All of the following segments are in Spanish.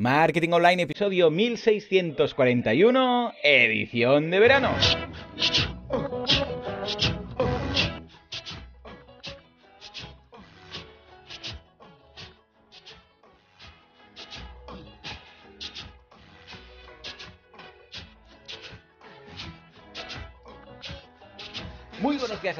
Marketing Online, episodio 1641, edición de verano.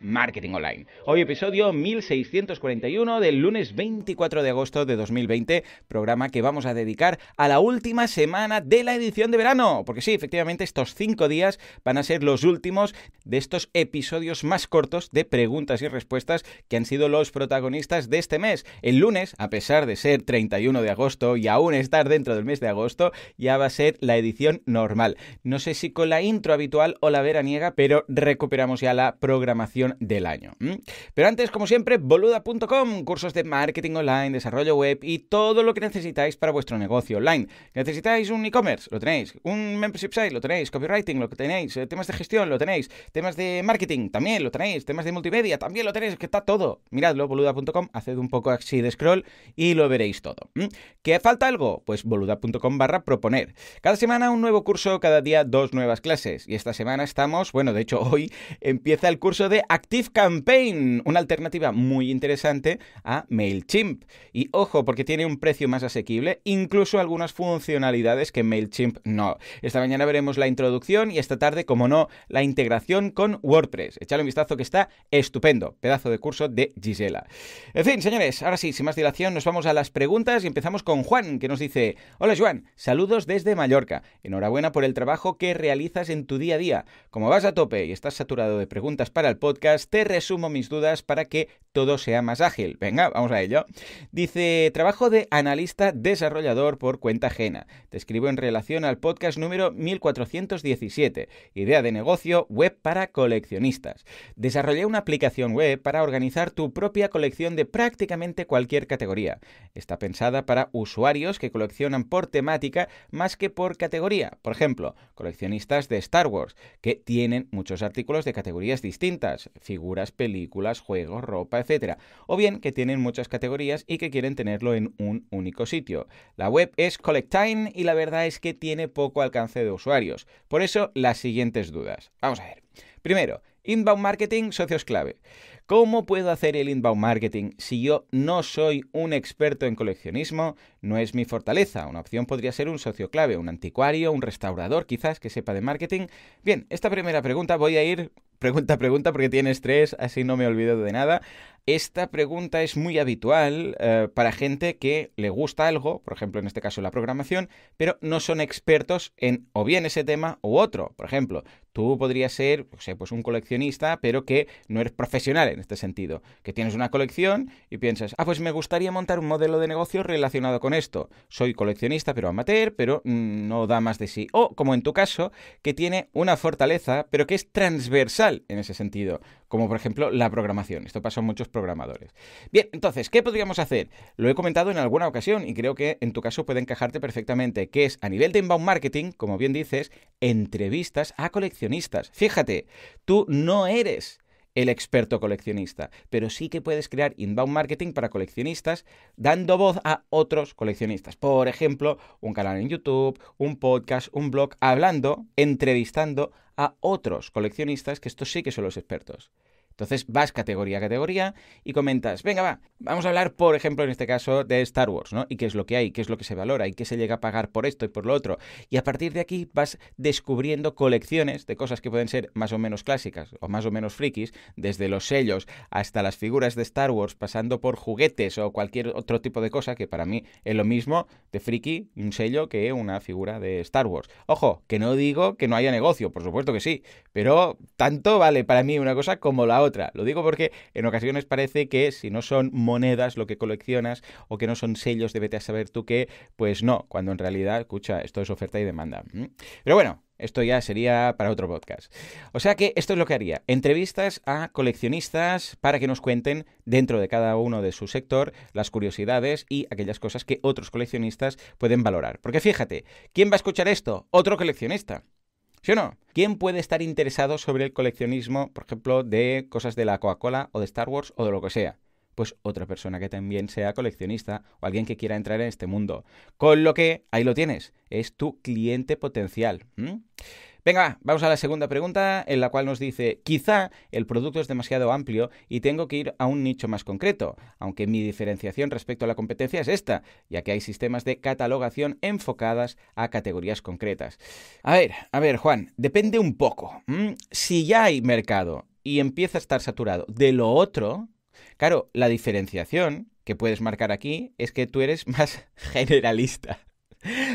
Marketing Online. Hoy episodio 1641 del lunes 24 de agosto de 2020, programa que vamos a dedicar a la última semana de la edición de verano, porque sí, efectivamente estos cinco días van a ser los últimos de estos episodios más cortos de preguntas y respuestas que han sido los protagonistas de este mes. El lunes, a pesar de ser 31 de agosto y aún estar dentro del mes de agosto, ya va a ser la edición normal. No sé si con la intro habitual o la veraniega, pero recuperamos ya la programación del año. Pero antes, como siempre, boluda.com, cursos de marketing online, desarrollo web y todo lo que necesitáis para vuestro negocio online. ¿Necesitáis un e-commerce? Lo tenéis. ¿Un membership site? Lo tenéis. ¿Copywriting? Lo tenéis. ¿Eh? ¿Temas de gestión? Lo tenéis. ¿Temas de marketing? También lo tenéis. ¿Temas de multimedia? También lo tenéis. Que está todo. Miradlo, boluda.com, haced un poco así de scroll y lo veréis todo. ¿Qué falta algo? Pues boluda.com barra proponer. Cada semana un nuevo curso, cada día dos nuevas clases. Y esta semana estamos, bueno, de hecho hoy empieza el curso de Active Campaign, una alternativa muy interesante a MailChimp. Y ojo, porque tiene un precio más asequible, incluso algunas funcionalidades que MailChimp no. Esta mañana veremos la introducción y esta tarde, como no, la integración con WordPress. echale un vistazo que está estupendo. Pedazo de curso de Gisela. En fin, señores, ahora sí, sin más dilación, nos vamos a las preguntas y empezamos con Juan, que nos dice: Hola Juan, saludos desde Mallorca. Enhorabuena por el trabajo que realizas en tu día a día. Como vas a tope y estás saturado de preguntas para el podcast, te resumo mis dudas para que todo sea más ágil. Venga, vamos a ello. Dice, trabajo de analista desarrollador por cuenta ajena. Te escribo en relación al podcast número 1417, idea de negocio web para coleccionistas. Desarrollé una aplicación web para organizar tu propia colección de prácticamente cualquier categoría. Está pensada para usuarios que coleccionan por temática más que por categoría. Por ejemplo, coleccionistas de Star Wars, que tienen muchos artículos de categorías distintas, figuras, películas, juegos, ropa, etc. O bien que tienen muchas categorías y que quieren tenerlo en un único sitio. La web es Collectine y la verdad es que tiene poco alcance de usuarios. Por eso las siguientes dudas. Vamos a ver. Primero, Inbound Marketing, socios clave. ¿Cómo puedo hacer el inbound marketing si yo no soy un experto en coleccionismo? No es mi fortaleza. Una opción podría ser un socio clave, un anticuario, un restaurador quizás que sepa de marketing. Bien, esta primera pregunta voy a ir pregunta, pregunta, porque tienes tres, así no me olvido de nada. Esta pregunta es muy habitual eh, para gente que le gusta algo, por ejemplo, en este caso la programación, pero no son expertos en o bien ese tema u otro. Por ejemplo, tú podrías ser, pues un coleccionista, pero que no eres profesional en este sentido, que tienes una colección y piensas, ah, pues me gustaría montar un modelo de negocio relacionado con esto. Soy coleccionista, pero amateur, pero mm, no da más de sí. O, como en tu caso, que tiene una fortaleza, pero que es transversal en ese sentido, como por ejemplo la programación. Esto pasa a muchos programadores. Bien, entonces, ¿qué podríamos hacer? Lo he comentado en alguna ocasión y creo que en tu caso puede encajarte perfectamente, que es a nivel de inbound marketing, como bien dices, entrevistas a coleccionistas. Fíjate, tú no eres el experto coleccionista, pero sí que puedes crear inbound marketing para coleccionistas dando voz a otros coleccionistas. Por ejemplo, un canal en YouTube, un podcast, un blog, hablando, entrevistando a otros coleccionistas, que estos sí que son los expertos. Entonces vas categoría a categoría y comentas, venga, va, vamos a hablar, por ejemplo, en este caso, de Star Wars, ¿no? Y qué es lo que hay, qué es lo que se valora y qué se llega a pagar por esto y por lo otro. Y a partir de aquí vas descubriendo colecciones de cosas que pueden ser más o menos clásicas o más o menos frikis, desde los sellos hasta las figuras de Star Wars, pasando por juguetes o cualquier otro tipo de cosa que para mí es lo mismo de friki un sello que una figura de Star Wars. Ojo, que no digo que no haya negocio, por supuesto que sí, pero tanto vale para mí una cosa como la otra lo digo porque en ocasiones parece que si no son monedas lo que coleccionas o que no son sellos debes saber tú qué, pues no, cuando en realidad, escucha, esto es oferta y demanda. Mm. Pero bueno, esto ya sería para otro podcast. O sea que esto es lo que haría. Entrevistas a coleccionistas para que nos cuenten dentro de cada uno de su sector las curiosidades y aquellas cosas que otros coleccionistas pueden valorar. Porque fíjate, ¿quién va a escuchar esto? Otro coleccionista no? ¿Quién puede estar interesado sobre el coleccionismo, por ejemplo, de cosas de la Coca-Cola o de Star Wars o de lo que sea? pues otra persona que también sea coleccionista o alguien que quiera entrar en este mundo. Con lo que, ahí lo tienes, es tu cliente potencial. Venga, vamos a la segunda pregunta, en la cual nos dice, quizá el producto es demasiado amplio y tengo que ir a un nicho más concreto, aunque mi diferenciación respecto a la competencia es esta, ya que hay sistemas de catalogación enfocadas a categorías concretas. A ver, a ver, Juan, depende un poco. Si ya hay mercado y empieza a estar saturado de lo otro, Claro, la diferenciación que puedes marcar aquí es que tú eres más generalista.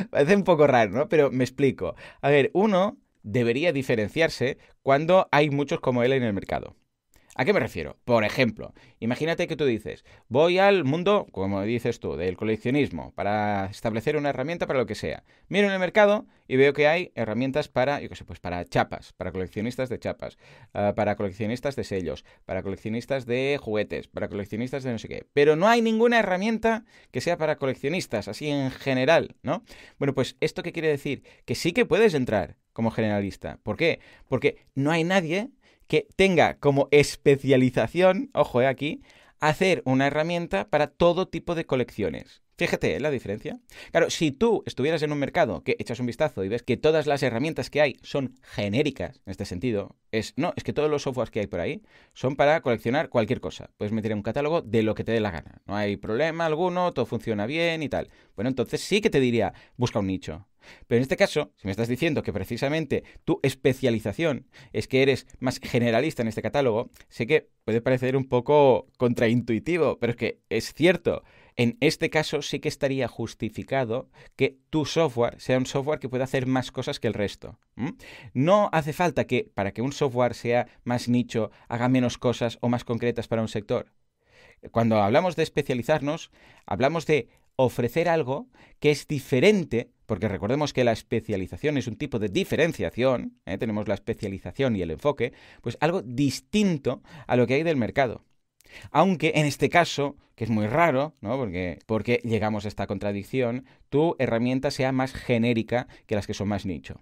Parece un poco raro, ¿no? Pero me explico. A ver, uno debería diferenciarse cuando hay muchos como él en el mercado. ¿A qué me refiero? Por ejemplo, imagínate que tú dices, voy al mundo, como dices tú, del coleccionismo, para establecer una herramienta para lo que sea. Miro en el mercado y veo que hay herramientas para, yo qué sé, pues para chapas, para coleccionistas de chapas, ah, para coleccionistas de sellos, para coleccionistas de juguetes, para coleccionistas de no sé qué. Pero no hay ninguna herramienta que sea para coleccionistas, así en general, ¿no? Bueno, pues esto qué quiere decir? Que sí que puedes entrar como generalista. ¿Por qué? Porque no hay nadie que tenga como especialización, ojo, eh, aquí, hacer una herramienta para todo tipo de colecciones. Fíjate eh, la diferencia. Claro, si tú estuvieras en un mercado que echas un vistazo y ves que todas las herramientas que hay son genéricas, en este sentido, es no, es que todos los softwares que hay por ahí son para coleccionar cualquier cosa. Puedes meter en un catálogo de lo que te dé la gana. No hay problema alguno, todo funciona bien y tal. Bueno, entonces sí que te diría, busca un nicho. Pero en este caso, si me estás diciendo que precisamente tu especialización es que eres más generalista en este catálogo, sé que puede parecer un poco contraintuitivo, pero es que es cierto. En este caso sí que estaría justificado que tu software sea un software que pueda hacer más cosas que el resto. No hace falta que para que un software sea más nicho, haga menos cosas o más concretas para un sector. Cuando hablamos de especializarnos, hablamos de ofrecer algo que es diferente, porque recordemos que la especialización es un tipo de diferenciación, ¿eh? tenemos la especialización y el enfoque, pues algo distinto a lo que hay del mercado. Aunque en este caso que es muy raro, ¿no? Porque, porque llegamos a esta contradicción, tu herramienta sea más genérica que las que son más nicho.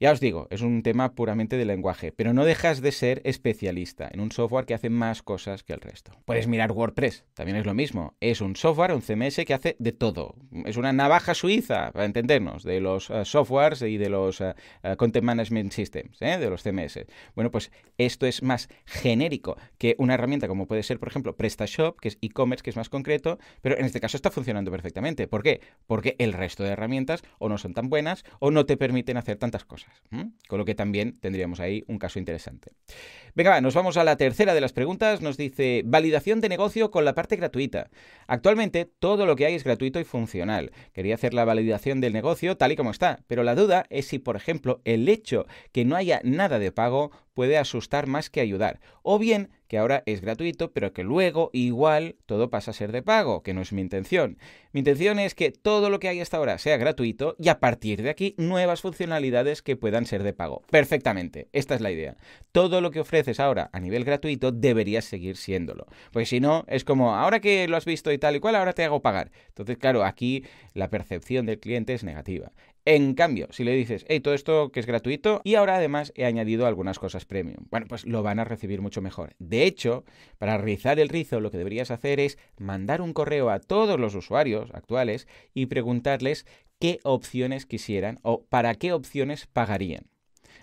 Ya os digo, es un tema puramente de lenguaje, pero no dejas de ser especialista en un software que hace más cosas que el resto. Puedes mirar WordPress, también es lo mismo. Es un software, un CMS que hace de todo. Es una navaja suiza, para entendernos, de los eh, softwares y de los eh, eh, content management systems, de los CMS. Bueno, pues esto es más genérico que una herramienta como puede ser, por ejemplo, PrestaShop, que es e-commerce, que es más concreto, pero en este caso está funcionando perfectamente. ¿Por qué? Porque el resto de herramientas o no son tan buenas o no te permiten hacer tantas cosas. Con lo que también tendríamos ahí un caso interesante. Venga, va, nos vamos a la tercera de las preguntas. Nos dice, validación de negocio con la parte gratuita. Actualmente todo lo que hay es gratuito y funcional. Quería hacer la validación del negocio tal y como está, pero la duda es si, por ejemplo, el hecho que no haya nada de pago puede asustar más que ayudar. O bien que ahora es gratuito, pero que luego igual todo pasa a ser de pago, que no es mi intención. Mi intención es que todo lo que hay hasta ahora sea gratuito y a partir de aquí nuevas funcionalidades que puedan ser de pago. Perfectamente, esta es la idea. Todo lo que ofreces ahora a nivel gratuito debería seguir siéndolo. Pues si no, es como ahora que lo has visto y tal y cual, ahora te hago pagar. Entonces, claro, aquí la percepción del cliente es negativa. En cambio, si le dices, hey, todo esto que es gratuito y ahora además he añadido algunas cosas premium, bueno, pues lo van a recibir mucho mejor. De hecho, para rizar el rizo, lo que deberías hacer es mandar un correo a todos los usuarios actuales y preguntarles qué opciones quisieran o para qué opciones pagarían.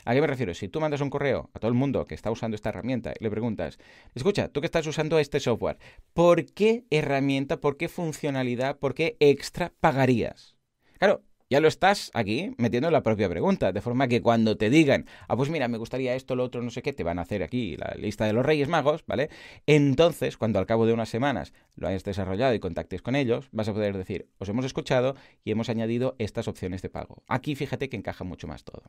¿A qué me refiero? Si tú mandas un correo a todo el mundo que está usando esta herramienta y le preguntas, escucha, tú que estás usando este software, ¿por qué herramienta, por qué funcionalidad, por qué extra pagarías? Claro, ya lo estás aquí metiendo en la propia pregunta, de forma que cuando te digan, ah, pues mira, me gustaría esto, lo otro, no sé qué, te van a hacer aquí la lista de los Reyes Magos, ¿vale? Entonces, cuando al cabo de unas semanas lo hayas desarrollado y contactes con ellos, vas a poder decir, os hemos escuchado y hemos añadido estas opciones de pago. Aquí fíjate que encaja mucho más todo.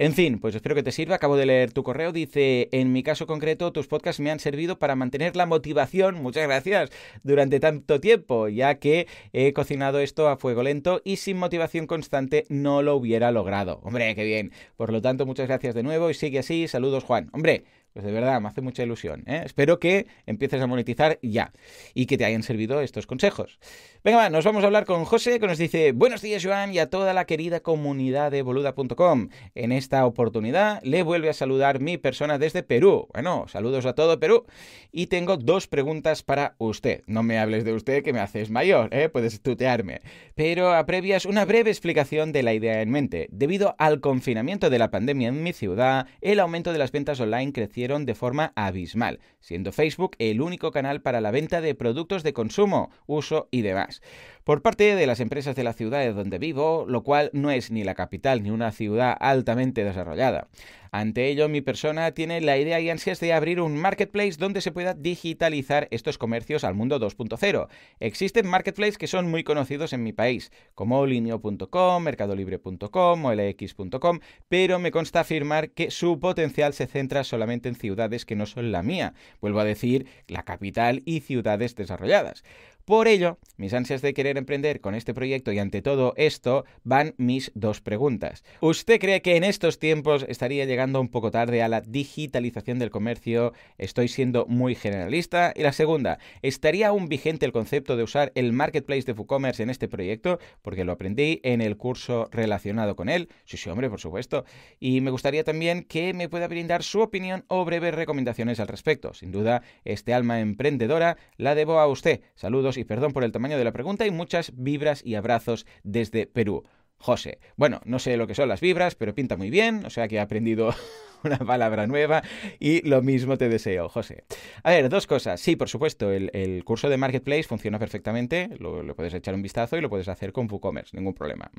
En fin, pues espero que te sirva. Acabo de leer tu correo. Dice, en mi caso concreto, tus podcasts me han servido para mantener la motivación, muchas gracias, durante tanto tiempo, ya que he cocinado esto a fuego lento y sin motivación constante no lo hubiera logrado. Hombre, qué bien. Por lo tanto, muchas gracias de nuevo y sigue así. Saludos, Juan. Hombre. Pues de verdad, me hace mucha ilusión. ¿eh? Espero que empieces a monetizar ya y que te hayan servido estos consejos. Venga, va, nos vamos a hablar con José, que nos dice: Buenos días, Joan, y a toda la querida comunidad de boluda.com. En esta oportunidad le vuelve a saludar mi persona desde Perú. Bueno, saludos a todo Perú. Y tengo dos preguntas para usted. No me hables de usted, que me haces mayor, ¿eh? puedes tutearme. Pero a previas una breve explicación de la idea en mente. Debido al confinamiento de la pandemia en mi ciudad, el aumento de las ventas online creció de forma abismal, siendo Facebook el único canal para la venta de productos de consumo, uso y demás por parte de las empresas de la ciudades donde vivo, lo cual no es ni la capital ni una ciudad altamente desarrollada. Ante ello, mi persona tiene la idea y ansias de abrir un marketplace donde se pueda digitalizar estos comercios al mundo 2.0. Existen marketplaces que son muy conocidos en mi país, como linio.com, mercadolibre.com o lx.com, pero me consta afirmar que su potencial se centra solamente en ciudades que no son la mía, vuelvo a decir, la capital y ciudades desarrolladas. Por ello, mis ansias de querer emprender con este proyecto y ante todo esto van mis dos preguntas. ¿Usted cree que en estos tiempos estaría llegando un poco tarde a la digitalización del comercio? Estoy siendo muy generalista. Y la segunda, ¿estaría aún vigente el concepto de usar el marketplace de FooCommerce en este proyecto? Porque lo aprendí en el curso relacionado con él. Sí, sí, hombre, por supuesto. Y me gustaría también que me pueda brindar su opinión o breves recomendaciones al respecto. Sin duda, este alma emprendedora la debo a usted. Saludos y perdón por el tamaño de la pregunta y muchas vibras y abrazos desde Perú. José. Bueno, no sé lo que son las vibras, pero pinta muy bien, o sea que he aprendido una palabra nueva y lo mismo te deseo, José. A ver, dos cosas. Sí, por supuesto, el, curso de Marketplace funciona perfectamente, lo, lo, puedes echar un vistazo y lo puedes hacer con WooCommerce, ningún problema.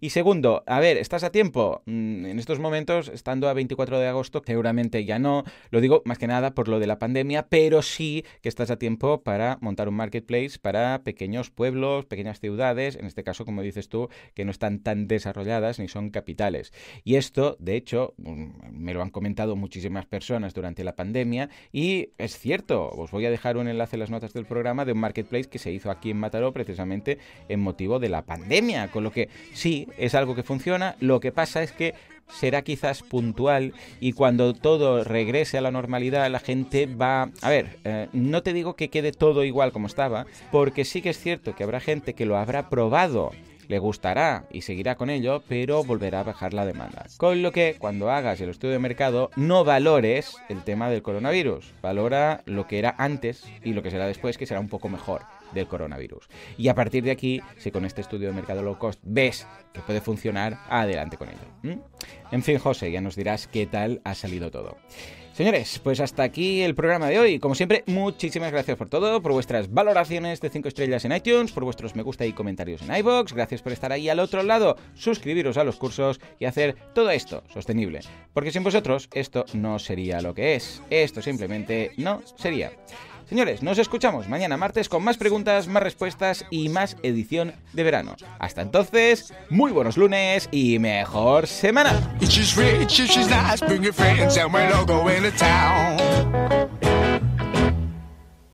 Y segundo, a ver, ¿estás a tiempo? Mm, en estos momentos, estando a 24 de agosto, seguramente ya no, lo digo más que nada por lo de la pandemia, pero sí que estás a tiempo para montar un Marketplace para pequeños pueblos, pequeñas ciudades, en este caso, como dices tú, que no están tan desarrolladas ni son capitales. Y esto, de hecho, mm, me lo lo han comentado muchísimas personas durante la pandemia y es cierto, os voy a dejar un enlace en las notas del programa de un marketplace que se hizo aquí en Mataró precisamente en motivo de la pandemia, con lo que sí, es algo que funciona, lo que pasa es que será quizás puntual y cuando todo regrese a la normalidad la gente va... A ver, eh, no te digo que quede todo igual como estaba, porque sí que es cierto que habrá gente que lo habrá probado le gustará y seguirá con ello, pero volverá a bajar la demanda. Con lo que cuando hagas el estudio de mercado no valores el tema del coronavirus, valora lo que era antes y lo que será después, que será un poco mejor del coronavirus. Y a partir de aquí, si con este estudio de mercado low cost ves que puede funcionar, adelante con ello. ¿Mm? En fin, José, ya nos dirás qué tal ha salido todo. Señores, pues hasta aquí el programa de hoy. Como siempre, muchísimas gracias por todo, por vuestras valoraciones de 5 estrellas en iTunes, por vuestros me gusta y comentarios en iBox. Gracias por estar ahí al otro lado, suscribiros a los cursos y hacer todo esto sostenible. Porque sin vosotros esto no sería lo que es. Esto simplemente no sería. Señores, nos escuchamos mañana martes con más preguntas, más respuestas y más edición de verano. Hasta entonces, muy buenos lunes y mejor semana.